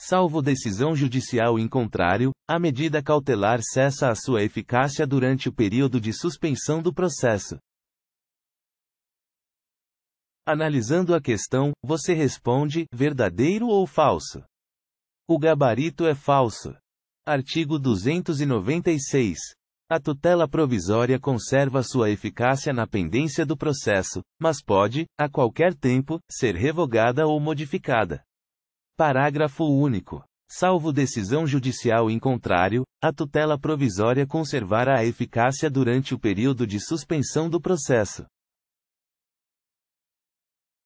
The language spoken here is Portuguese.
Salvo decisão judicial em contrário, a medida cautelar cessa a sua eficácia durante o período de suspensão do processo. Analisando a questão, você responde: verdadeiro ou falso? O gabarito é falso. Artigo 296. A tutela provisória conserva sua eficácia na pendência do processo, mas pode, a qualquer tempo, ser revogada ou modificada. Parágrafo único. Salvo decisão judicial em contrário, a tutela provisória conservará a eficácia durante o período de suspensão do processo.